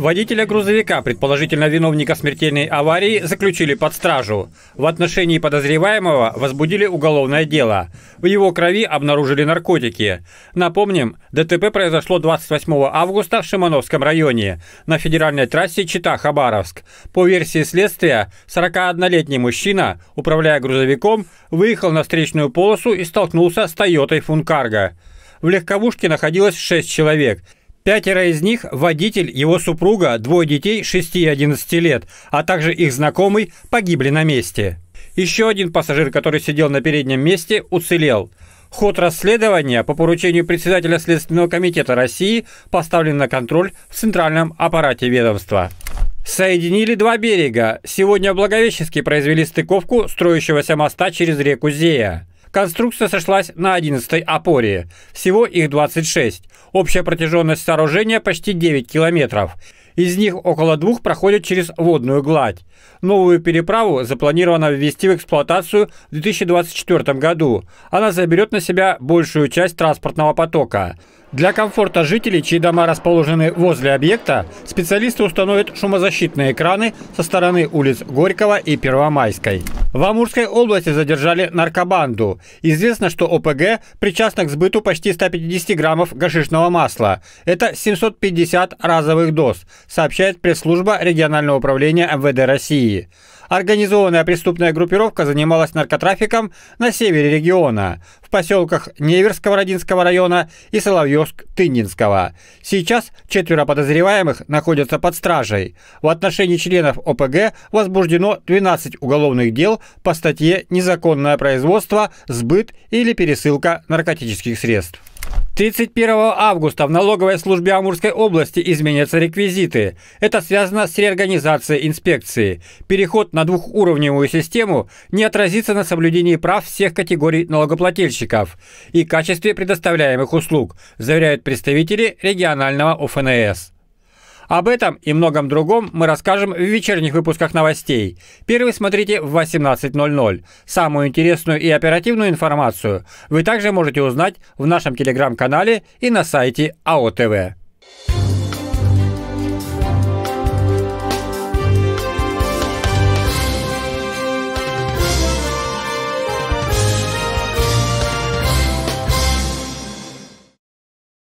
Водителя грузовика, предположительно виновника смертельной аварии, заключили под стражу. В отношении подозреваемого возбудили уголовное дело. В его крови обнаружили наркотики. Напомним, ДТП произошло 28 августа в Шимановском районе на федеральной трассе Чита-Хабаровск. По версии следствия, 41-летний мужчина, управляя грузовиком, выехал на встречную полосу и столкнулся с Тойотой Функарго. В легковушке находилось 6 человек – Пятеро из них – водитель, его супруга, двое детей 6 и 11 лет, а также их знакомый погибли на месте. Еще один пассажир, который сидел на переднем месте, уцелел. Ход расследования по поручению председателя Следственного комитета России поставлен на контроль в центральном аппарате ведомства. Соединили два берега. Сегодня в Благовещенске произвели стыковку строящегося моста через реку Зея. Конструкция сошлась на 11 опоре. Всего их 26. Общая протяженность сооружения почти 9 километров. Из них около двух проходят через водную гладь. Новую переправу запланировано ввести в эксплуатацию в 2024 году. Она заберет на себя большую часть транспортного потока. Для комфорта жителей, чьи дома расположены возле объекта, специалисты установят шумозащитные экраны со стороны улиц Горького и Первомайской. В Амурской области задержали наркобанду. Известно, что ОПГ причастна к сбыту почти 150 граммов гашишного масла. Это 750 разовых доз, сообщает пресс-служба регионального управления МВД России. Организованная преступная группировка занималась наркотрафиком на севере региона, в поселках Неверского Родинского района и Соловьевск-Тындинского. Сейчас четверо подозреваемых находятся под стражей. В отношении членов ОПГ возбуждено 12 уголовных дел по статье «Незаконное производство, сбыт или пересылка наркотических средств». 31 августа в налоговой службе Амурской области изменятся реквизиты. Это связано с реорганизацией инспекции. Переход на двухуровневую систему не отразится на соблюдении прав всех категорий налогоплательщиков и качестве предоставляемых услуг, заверяют представители регионального ОФНС. Об этом и многом другом мы расскажем в вечерних выпусках новостей. Первый смотрите в 18.00. Самую интересную и оперативную информацию вы также можете узнать в нашем телеграм-канале и на сайте АОТВ.